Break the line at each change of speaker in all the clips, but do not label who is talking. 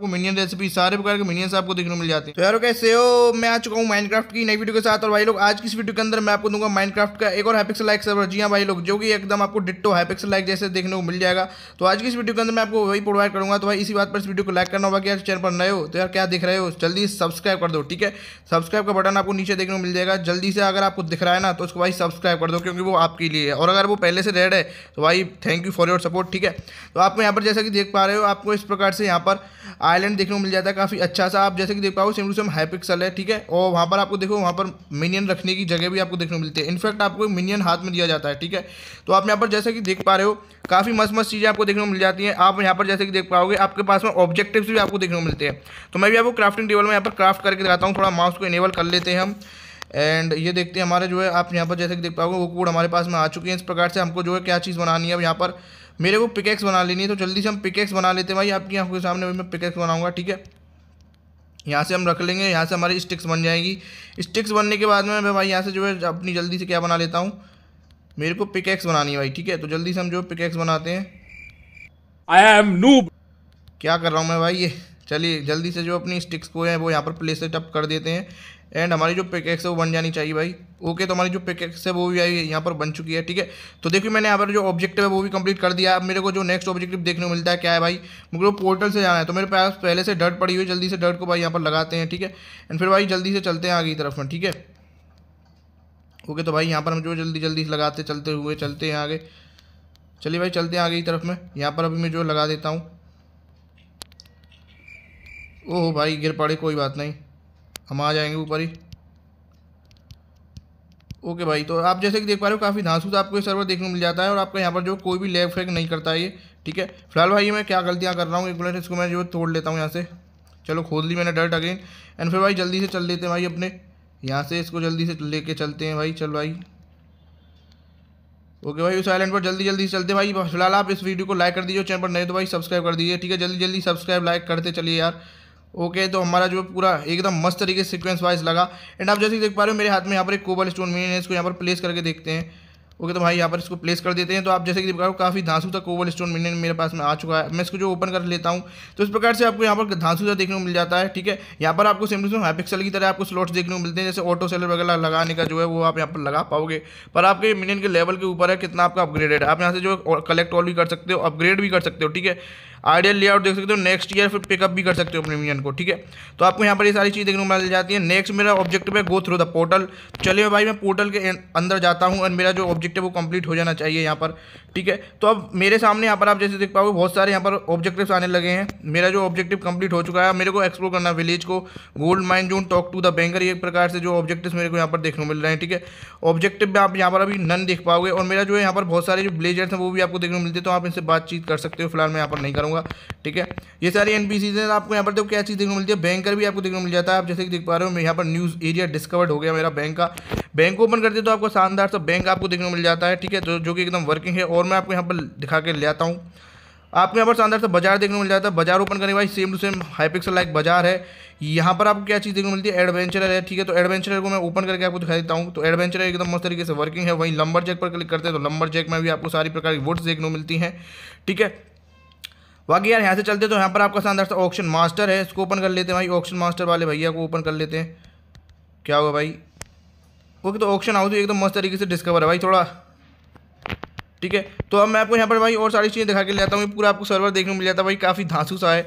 आपको minion recipe सारे प्रकार के मिनियन आपको देखने मिल जाते हैं तो यार कैसे हो मैं आ चुका हूँ माइनक्राफ्ट की नई वीडियो के साथ और भाई लोग आज की इस वीडियो के अंदर मैं आपको दूंगा माइनक्राफ्ट का एक और हैपिक्स लाइक सर्वर जी हाँ भाई लोग जो कि एकदम आपको डिट्टो हैपिक्स लाइक जैसे देखने को मिल जाएगा तो आज की इस वीडियो के अंदर मैं आपको वही प्रोवाइड करूँगा तो भाई इसी बात पर इस वीडियो को लाइक करना होगा कि यार चैनल पर नए हो तो यार क्या दिख रहे हो जल्दी सब्सक्राइब कर दो ठीक है सब्सक्राइब का बटन आपको नीचे देखने को मिल जाएगा जल्दी से अगर आपको दिख रहा है ना तो उसको भाई सब्सक्राइब कर दो क्योंकि वो आपके लिए है और अगर वो पहले से रेड है तो भाई thank you for your support ठीक है तो आपको यहाँ पर जैसा कि देख पा रहे हो आपको इस प्रकार से यहाँ पर आइलैंड देखने को मिल जाता है काफ़ी अच्छा सा आप जैसे कि देख पाओ same to same Hypixel है ठीक है और वहाँ पर आपको देखो वहाँ पर मिनियन रखने की जगह भी आपको देखने को मिलती है इनफैक्ट आपको मिनियन हाथ में दिया जाता है ठीक है तो आप यहाँ पर जैसे कि देख पा रहे हो काफ़ी मस्त मस्त चीज़ें आपको देखने को मिल जाती हैं आप यहाँ पर जैसे कि देख पाओगे आपके पास में ऑब्जेक्टिव्स भी आपको देखने को मिलते हैं तो मैं भी आपको क्राफ्टिंग टेबल में यहाँ पर क्राफ्ट करके दिखाता हूँ थोड़ा माउस को इनेबल कर लेते हैं हम एंड ये देखते हैं हमारे जो है आप यहाँ पर जैसे कि देख पाओगे वो कोड हमारे पास में आ चुके हैं इस प्रकार से हमको जो है क्या चीज़ बनानी है अब यहाँ पर मेरे को पिकेक्स बना लेनी है तो जल्दी से हम पिकेक्स बना लेते हैं भाई आपकी आंखों के सामने मैं पिकेक्स बनाऊंगा ठीक है यहाँ से हम रख लेंगे यहाँ से हमारी स्टिक्स बन जाएगी स्टिक्स बनने के बाद में मैं भाई यहाँ से जो है अपनी जल्दी से क्या बना लेता हूँ मेरे को पिकेक्स बनानी है भाई ठीक है तो जल्दी से हम जो पिकेक्स बनाते हैं आई एम नूब क्या कर रहा हूँ मैं भाई ये चलिए जल्दी से जो अपनी स्टिक्स को है वो यहाँ पर प्लेस सेटअप कर देते हैं एंड हमारी जो पिकेक्स है वो बन जानी चाहिए भाई ओके तो हमारी जो पिकेक्स है वो भी आई यहाँ पर बन चुकी है ठीक है तो देखिए मैंने यहाँ पर जो ऑब्जेक्टिव है वो भी कंप्लीट कर दिया अब मेरे को जो नेक्स्ट ऑब्जेक्टिव देखने को मिलता है क्या है भाई मुझे वो पोर्टल से जाना है तो मेरे पास पहले से डर्ट पड़ी हुई जल्दी से डर्ट को भाई यहाँ पर लगाते हैं ठीक है एंड फिर भाई जल्दी से चलते हैं आगे की तरफ में ठीक है ओके तो भाई यहाँ पर हम जो जल्दी जल्दी लगाते चलते हुए चलते हैं आगे चलिए भाई चलते हैं आगे की तरफ में यहाँ पर अभी मैं जो लगा देता हूँ ओह भाई गिर पड़े कोई बात नहीं हम आ जाएंगे ऊपर ही ओके भाई तो आप जैसे कि देख पा रहे हो काफ़ी धांसू आपको ये सर्वर देखने को मिल जाता है और आपका यहाँ पर जो कोई भी लेग फ्रैग नहीं करता है ये ठीक है फिलहाल भाई मैं क्या गलतियाँ कर रहा हूँ एक मिनट इसको मैं जो तोड़ लेता हूँ यहाँ से चलो खोद ली मैंने डर्ट अगेन एंड फिर भाई जल्दी से चल लेते हैं भाई अपने यहाँ से इसको जल्दी से लेके चलते हैं भाई चल भाई ओके भाई उस आइलैंड पर जल्दी जल्दी चलते भाई फिलहाल आप इस वीडियो को लाइक कर दीजिए चैनल पर नए तो भाई सब्सक्राइब कर दीजिए ठीक है जल्दी जल्दी सब्सक्राइब लाइक करते चलिए यार ओके तो हमारा जो पूरा एकदम मस्त तरीके से सिक्वेंस वाइज लगा एंड आप जैसे देख पा रहे हो मेरे हाथ में यहाँ पर एक कोबल स्टोन मिनी है इसको यहाँ पर प्लेस करके देखते हैं ओके तो भाई यहाँ पर इसको प्लेस कर देते हैं तो आप जैसे कि देख पा रहे हो काफ़ी धांसू तक कोबल स्टोन मिलने मेरे पास में आ चुका है मैं इसको जो ओपन कर लेता हूँ तो इस प्रकार से आपको यहाँ पर धांसू तक देखने को मिल जाता है ठीक है यहाँ पर आपको सिम्पल हाई पिक्सल की तरह आपको स्लॉट्स देखने को मिलते हैं जैसे ऑटो सेलर वगैरह लगाने का जो है वो आप यहाँ पर लगा पाओगे पर आपके मिनियन के लेवल के ऊपर है कितना आपका अपग्रेडेड है आप यहाँ से जो कलेक्ट ऑल भी कर सकते हो अपग्रेड भी कर सकते हो ठीक है आइडियल लेआउट देख सकते हो नेक्स्ट ईयर फिर पिकअप भी कर सकते हो अपने मिनियन को ठीक है तो आपको यहाँ पर ये सारी चीज़ देखने को मिल जाती है नेक्स्ट मेरा ऑब्जेक्टिव है गो थ्रू द पोर्टल चलिए भाई मैं पोर्टल के अं-, अंदर जाता हूँ और मेरा जो ऑब्जेक्टिव वो कंप्लीट हो जाना चाहिए यहाँ पर ठीक है तो अब मेरे सामने यहाँ पर आप जैसे देख पाओगे बहुत सारे यहाँ पर ऑब्जेक्टिव आने लगे हैं मेरा जो ऑब्जेक्टिव कंप्लीट हो चुका है मेरे को एक्सप्लोर करना विलेज को gold mine zone talk to the banker एक प्रकार से जो ऑब्जेक्टिव मेरे को यहाँ पर देखने को मिल रहे हैं ठीक है ऑब्जेक्टिव में आप यहाँ पर अभी नन देख पाओगे और मेरा जो है यहाँ पर बहुत सारे जो ब्लेजर्स हैं वो भी आपको देखने को मिलते हैं तो आप इनसे बातचीत कर सकते हो फिलहाल मैं यहाँ पर नहीं करूँगा बताऊँगा ठीक है ये सारी एन हैं आपको यहाँ पर देखो क्या चीज़ देखने को मिलती है बैंकर भी आपको देखने को मिल जाता है आप जैसे कि देख पा रहे हो मैं यहाँ पर न्यूज़ एरिया डिस्कवर्ड हो गया मेरा बैंक का बैंक ओपन करते तो आपको शानदार सा बैंक आपको देखने को मिल जाता है ठीक है तो जो कि एकदम वर्किंग है और मैं आपको यहाँ पर दिखा के ले आता हूँ आपको यहाँ पर शानदार सा बाजार देखने को मिल जाता है बाजार ओपन करने के बाद same to same Hypixel like बाजार है यहाँ पर आपको क्या चीज़ देखने को मिलती है एडवेंचरर है ठीक है तो एडवेंचरर को मैं ओपन करके आपको दिखा देता हूँ तो एडवेंचरर एकदम मस्त तरीके से वर्किंग है वहीं लंबर चेक पर क्लिक करते हैं तो लंबर चेक में भी आपको सारी प्रकार की वोट्स देखने को मिलती हैं ठीक है बाकी यार यहाँ से चलते तो यहाँ पर आपका शानदार सा ऑप्शन मास्टर है इसको ओपन कर लेते हैं भाई ऑप्शन मास्टर वाले भैया को ओपन कर लेते हैं क्या होगा भाई ओके तो ऑप्शन हाउस एकदम मस्त तरीके से डिस्कवर है भाई थोड़ा ठीक है तो अब मैं आपको यहाँ पर भाई और सारी चीज़ें दिखा के ले आता हूँ पूरा आपको सर्वर देखने को मिल जाता है भाई काफ़ी धांसू सा है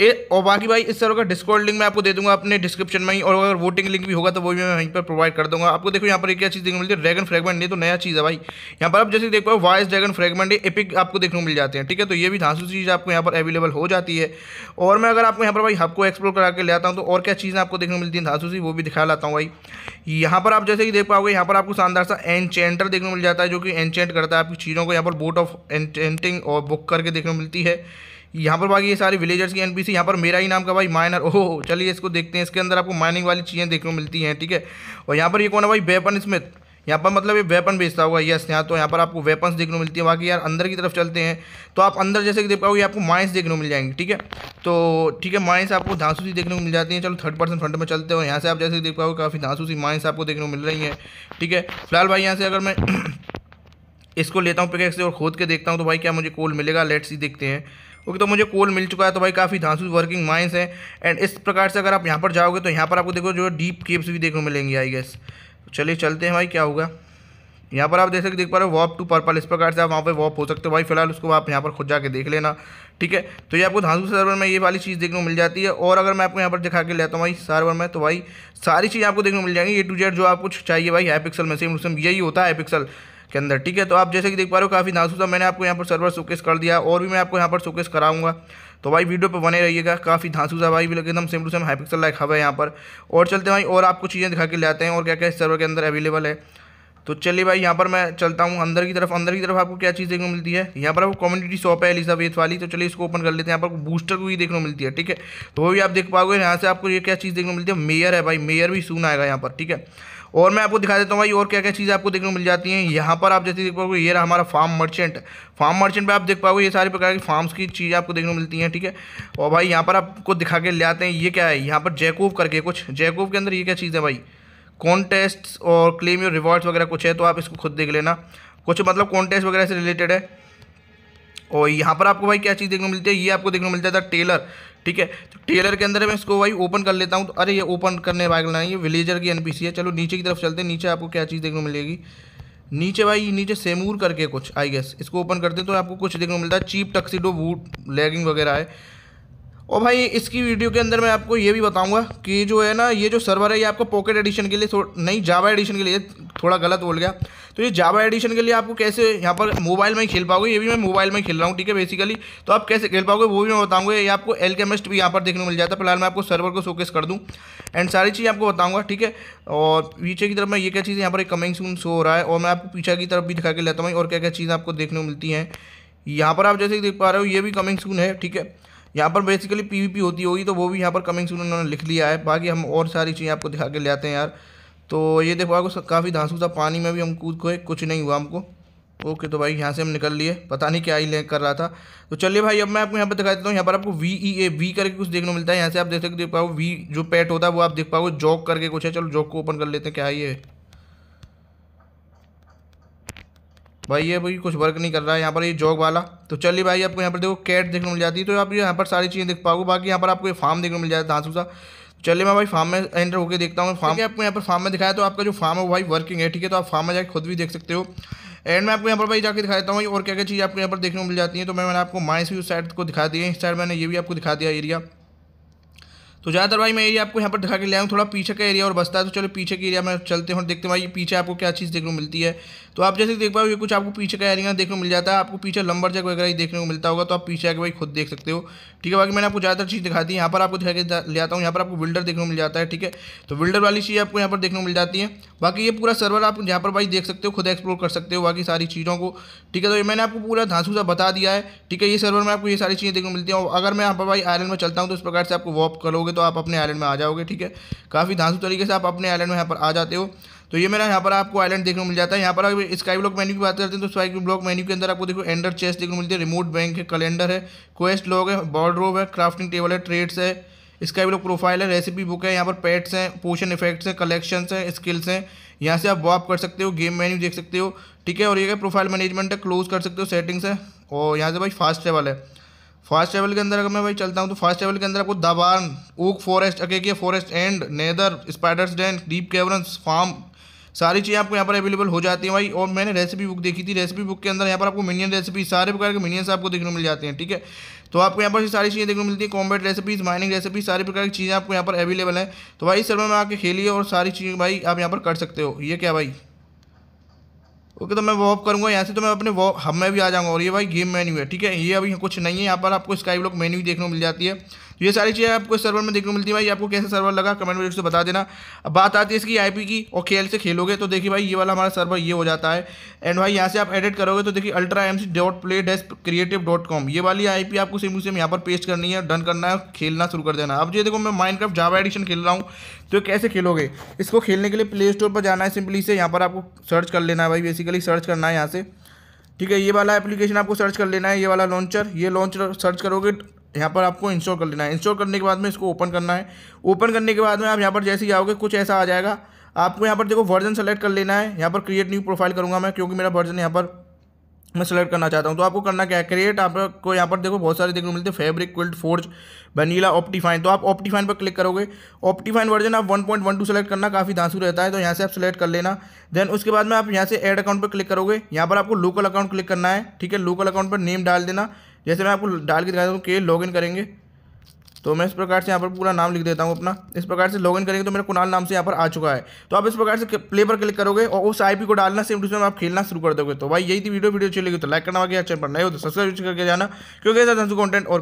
ए और बाकी भाई इस तरह का डिस्कॉर्ड लिंक मैं आपको दे दूंगा अपने डिस्क्रिप्शन में ही और अगर वोटिंग लिंक भी होगा तो वो भी मैं वहीं पर प्रोवाइड कर दूंगा आपको देखो यहाँ पर एक क्या चीज़ देखने मिलती है ड्रैगन फ्रेगमेंट नहीं तो नया चीज़ है भाई यहाँ पर आप जैसे देख पाओ ड्रैगन फ्रेगमेंट एपिक आपको देखने को मिल जाते हैं ठीक है तो ये भी धांसू चीज़ आपको यहाँ पर अवेलेबल हो जाती है और मैं अगर आपको यहाँ पर भाई हब को एक्सप्लोर करा के ले आता हूँ तो और क्या चीज़ें आपको देखने को मिलती हैं धांसू वो भी दिखा लाता हूँ भाई यहाँ पर आप जैसे कि देख पाओगे यहाँ पर आपको शानदार सा एनचेंटर देखने को मिल जाता है जो कि एनचेंट करता है आपकी चीज़ों को यहाँ पर बोट ऑफ एनचेंटिंग और बुक करके देखने को मिलती है यहाँ पर बाकी ये सारे विलेजर्स की एनपीसी यहाँ पर मेरा ही नाम का भाई माइनर ओह चलिए इसको देखते हैं इसके अंदर आपको माइनिंग वाली चीज़ें देखने को मिलती हैं ठीक है और यहाँ पर ये कौन है भाई वेपन स्मिथ यहाँ पर मतलब ये वेपन बेचता होगा यस यहाँ तो यहाँ पर आपको वेपन्स देखने को मिलती है बाकी यार अंदर की तरफ चलते हैं तो आप अंदर जैसे कि देख पाओगे आपको माइंस देखने को मिल जाएंगे ठीक है तो ठीक है माइंस आपको धांसूसी देखने को मिल जाती हैं चलो थर्ड पर्सन फ्रंट में चलते हो यहाँ से आप जैसे देख पाओगे काफ़ी धांसूसी माइंस आपको देखने को मिल रही हैं ठीक है फिलहाल भाई यहाँ से अगर मैं इसको लेता हूँ पिकेक्स से और खोद के देखता हूँ तो भाई क्या मुझे कोल मिलेगा लेट्स ही देखते हैं ओके तो मुझे कोल मिल चुका है तो भाई काफ़ी धांसू वर्किंग माइंस हैं एंड इस प्रकार से अगर आप यहाँ पर जाओगे तो यहाँ पर आपको देखो जो डीप केव्स भी देखने मिलेंगी आई गेस तो चलिए चलते हैं भाई क्या होगा यहाँ पर आप देख सकते देख पा रहे हो वॉप टू पर्पल इस प्रकार से आप वहाँ पे वॉप हो सकते हो भाई फिलहाल उसको आप यहाँ पर खुद जाके देख लेना ठीक है तो ये आपको धांसू सर्वर में ये वाली चीज़ देखने को मिल जाती है और अगर मैं आपको यहाँ पर दिखा के लेता हूँ भाई सर्वर में तो भाई सारी चीज़ आपको देखने को मिल जाएंगी ए टू जेड जो आपको चाहिए भाई हाई पिक्सल में सेम टू सेम यही होता है हाई पिक्सल के अंदर ठीक है तो आप जैसे कि देख पा रहे हो काफ़ी नाजुक था मैंने आपको यहाँ पर सर्वर शोकेस कर दिया और भी मैं आपको यहाँ पर शोकेस कराऊंगा तो भाई वीडियो पे बने रहिएगा काफ़ी धांसू सा भाई भी लगे एकदम same to same Hypixel like हवा है यहाँ पर और चलते हैं भाई और आपको चीज़ें दिखा के ले आते हैं और क्या क्या इस सर्वर के अंदर अवेलेबल है तो चलिए भाई यहाँ पर मैं चलता हूँ अंदर की तरफ अंदर की तरफ आपको क्या चीज़ देखने को मिलती है यहाँ पर आपको कम्युनिटी शॉप है एलिजाबेथ वाली तो चलिए इसको ओपन कर लेते हैं यहाँ पर बूस्टर को भी देखने को मिलती है ठीक है तो वो भी आप देख पाओगे यहाँ से आपको ये क्या चीज़ देखने को मिलती है मेयर है भाई मेयर भी सुन आएगा यहाँ पर ठीक है और मैं आपको दिखा देता हूँ भाई और क्या क्या चीज़ें आपको देखने को मिल जाती हैं यहाँ पर आप जैसे देख पाओगे ये रहा हमारा फार्म मर्चेंट फार्म मर्चेंट पे आप देख पाओगे ये सारे प्रकार की फार्म्स की चीज़ें आपको देखने को मिलती हैं ठीक है और भाई यहाँ पर आपको दिखा के ले आते हैं ये क्या है यहाँ पर जैकोव करके कुछ जैकोव के अंदर ये क्या चीज़ है भाई कॉन्टेस्ट और क्लेम और रिवॉर्ड्स वगैरह कुछ है तो आप इसको खुद देख लेना कुछ मतलब कॉन्टेस्ट वगैरह से रिलेटेड है और यहाँ पर आपको भाई क्या चीज़ देखने को मिलती है ये आपको देखने को मिलता था टेलर ठीक है तो टेलर के अंदर मैं इसको भाई ओपन कर लेता हूँ तो अरे ये ओपन करने वाला नहीं ये विलेजर की एनपीसी है चलो नीचे की तरफ चलते हैं नीचे आपको क्या चीज़ देखने को मिलेगी नीचे भाई नीचे सेमूर करके कुछ आई गेस इसको ओपन करते हैं तो आपको कुछ देखने को मिलता है चीप टक्सीडो वूट लेगिंग वगैरह है और भाई इसकी वीडियो के अंदर मैं आपको ये भी बताऊंगा कि जो है ना ये जो सर्वर है ये आपको पॉकेट एडिशन के लिए नहीं जावा एडिशन के लिए थोड़ा गलत बोल गया तो ये जावा एडिशन के लिए आपको कैसे यहाँ पर मोबाइल में ही खेल पाओगे ये भी मैं मोबाइल में खेल रहा हूँ ठीक है बेसिकली तो आप कैसे खेल पाओगे वो भी मैं बताऊँगा ये आपको एल केमिस्ट भी यहाँ पर देखने मिल जाता है फिलहाल मैं आपको सर्वर को शोकेस कर दूँ एंड सारी चीज़ आपको बताऊँगा ठीक है और पीछे की तरफ मैं ये क्या चीज़ यहाँ पर कमिंग सून शो हो रहा है और मैं आपको पीछे की तरफ भी दिखा के लेता हूँ और क्या क्या चीज़ आपको देखने को मिलती हैं यहाँ पर आप जैसे देख पा रहे हो ये भी कमिंग सून है ठीक है यहाँ पर बेसिकली पीवीपी होती होगी तो वो भी यहाँ पर कमिंग सून उन्होंने लिख लिया है बाकी हम और सारी चीज़ें आपको दिखा के ले आते हैं यार तो ये देखो आपको काफ़ी धांसू था पानी में भी हम कूद गए कुछ नहीं हुआ हमको ओके तो भाई यहाँ से हम निकल लिए पता नहीं क्या ही ले कर रहा था तो चलिए भाई अब मैं आपको यहाँ पर दिखा देता हूँ यहाँ पर आपको वी ई ए वी करके कुछ देखने को मिलता है यहाँ से आप देख सकते देख पाओ वी जो पैट होता है वो आप देख पाओगे जॉक करके कुछ है चलो जॉक को ओपन कर लेते हैं क्या है ये भाई ये भाई कुछ वर्क नहीं कर रहा है यहाँ पर ये जॉग वाला तो चलिए भाई आपको यहाँ पर देखो कैट देखने मिल जाती है तो आप यहाँ पर सारी चीज़ें देख पाओगे बाकी यहाँ पर आपको ये फार्म देखने मिल जाता है धांसूसा चलिए मैं भाई फार्म में एंटर होकर देखता हूँ फार्म आपको यहाँ पर फार्म में दिखाया तो आपका जो फार्म है भाई वर्किंग है ठीक है तो आप फार्म में जाकर खुद भी देख सकते हो एंड मैं आपको यहाँ पर भाई जाकर दिखा देता हूँ और क्या क्या चीज़ आपको यहाँ पर देखने को मिल जाती है तो मैं मैंने आपको माइस भी उस साइड को दिखा दिया इस साइड मैंने ये भी आपको दिखा दिया एरिया तो ज़्यादातर भाई मैं एरिया आपको यहाँ पर दिखा के ले आऊँ थोड़ा पीछे का एरिया और बसता है तो चलो पीछे के एरिया में चलते हैं और देखते हैं भाई पीछे आपको क्या चीज़ देखने को मिलती है तो आप जैसे देख पाओ ये कुछ आपको पीछे का एरिया देखने को मिल जाता है आपको पीछे लंबर जगह वगैरह ही देखने को मिलता होगा तो आप पीछे आके भाई खुद देख सकते हो ठीक है बाकी मैंने आपको ज़्यादातर चीज़ दिखा दी यहाँ पर आपको दिखा के ले आता हूँ यहाँ पर आपको बिल्डर देखने को मिल जाता है ठीक है तो बिल्डर वाली चीज़ आपको यहाँ पर देखने को मिल जाती है बाकी ये पूरा सर्वर आप यहाँ पर भाई देख सकते हो खुद एक्सप्लोर कर सकते हो बाकी सारी चीज़ों को ठीक है तो ये मैंने आपको पूरा धांसू सा बता दिया है ठीक है ये सर्वर में आपको ये सारी चीज़ें देखने को मिलती हैं और अगर मैं यहाँ पर भाई आयरन में चलता हूँ तो इस प्रकार से आपको वॉप करोगे तो आप अपने आइलैंड में आ जाओगे ठीक है काफ़ी धांसु तरीके से आप अपने आइलैंड में यहाँ पर आ जाते हो तो ये मेरा यहाँ पर आपको आइलैंड देखने को मिल जाता है यहाँ पर अगर स्काई ब्लॉक मेन्यू की बात करते हैं तो स्काई ब्लॉक मेन्यू के अंदर आपको देखो एंडर चेस्ट देखने को मिलती है रिमोट बैंक है कैलेंडर है क्वेस्ट लॉग है बॉर्डरोब है क्राफ्टिंग टेबल है ट्रेड्स है इसका भी लोग प्रोफाइल है रेसिपी बुक है यहाँ पर पेट्स हैं पोशन इफेक्ट्स हैं कलेक्शन हैं स्किल्स हैं यहाँ से आप वॉप कर सकते हो गेम मेन्यू देख सकते हो ठीक है और ये प्रोफाइल मैनेजमेंट है क्लोज कर सकते हो सेटिंग्स है और यहाँ से भाई फास्ट ट्रेवल है फास्ट ट्रेवल के अंदर अगर मैं भाई चलता हूँ तो फास्ट ट्रेवल के अंदर आपको दबान ऊक forest acacia forest and nether spiders den deep caverns farm सारी चीज़ें आपको यहाँ पर अवेलेबल हो जाती हैं भाई और मैंने रेसिपी बुक देखी थी रेसिपी बुक के अंदर यहाँ पर आपको मिनियन रेसिपी सारे प्रकार के मिनियंस आपको देखने को मिल जाते हैं ठीक है तो आपको यहाँ पर सारी चीज़ें देखने को मिलती है कॉम्बेट रेसिपीज माइनिंग रेसिपी सारी प्रकार की चीज़ें आपको यहाँ पर अवेलेबल हैं तो भाई सर्वर में आके खेलिए और सारी चीज़ें भाई आप यहाँ पर कर सकते हो ये क्या भाई ओके तो मैं वॉप करूँगा यहाँ से तो मैं अपने वॉप हम में भी आ जाऊँगा और ये भाई गेम मेन्यू है ठीक है ये अभी कुछ नहीं है यहाँ पर आपको स्काई ब्लॉक मेन्यू देखने को मिल जाती है ये सारी चीज़ें आपको सर्वर में देखने को मिलती है भाई आपको कैसा सर्वर लगा कमेंट में उससे बता देना अब बात आती है इसकी आईपी की और खेल से खेलोगे तो देखिए भाई ये वाला हमारा सर्वर ये हो जाता है एंड भाई यहाँ से आप एडिट करोगे तो देखिए ultra M C dot play creative dot com ये वाली आई पी आपको सेम सेम यहाँ पर पेस्ट करनी है डन करना है खेलना शुरू कर देना अब ये देखो मैं माइंड क्राफ्ट जावा एडिशन खेल रहा हूँ तो कैसे खेलोगे इसको खेलने के लिए प्ले स्टोर पर जाना है सिंपली से यहाँ पर आपको सर्च कर लेना है भाई बेसिकली सर्च करना है यहाँ से ठीक है ये वाला एप्लीकेशन आपको सर्च कर लेना है ये वाला लॉन्चर ये लॉन्चर सर्च करोगे यहाँ पर आपको इंस्टॉल कर लेना है इंस्टॉल करने के बाद में इसको ओपन करना है ओपन करने के बाद में आप यहाँ पर जैसे ही आओगे कुछ ऐसा आ जाएगा आपको यहाँ पर देखो वर्जन सेलेक्ट कर लेना है यहाँ पर क्रिएट न्यू प्रोफाइल करूँगा मैं क्योंकि मेरा वर्जन यहाँ पर मैं सेलेक्ट करना चाहता हूँ तो आपको करना क्या है क्रिएट आपको यहाँ पर देखो बहुत सारे देखने को मिलते हैं Fabric Quilt Forge vanilla OptiFine तो आप ऑप्टीफाइन पर क्लिक करोगे ऑप्टीफाइन वर्जन आप 1.12 सेलेक्ट करना काफ़ी धांसू रहता है तो यहाँ से आप सेलेक्ट कर लेना देन उसके बाद में आप यहाँ से एड अकाउंट पर क्लिक करोगे यहाँ पर आपको लोकल अकाउंट क्लिक करना है ठीक है लोकल अकाउंट पर नेम डाल देना जैसे मैं आपको डाल के दिखाता हूँ के लॉग इन करेंगे तो मैं इस प्रकार से यहाँ पर पूरा नाम लिख देता हूँ अपना इस प्रकार से लॉगिन करेंगे तो मेरा कुणाल नाम से यहाँ पर आ चुका है तो आप इस प्रकार से प्ले पर क्लिक करोगे और उस आईपी को डालना सेम डिस्प्ले आप खेलना शुरू कर दोगे तो भाई यही थी वीडियो वीडियो चलेगी तो लाइक करना बाकी चैनल पर नहीं हो तो सब्सक्राइब करके जाना क्योंकि कॉन्टेंट और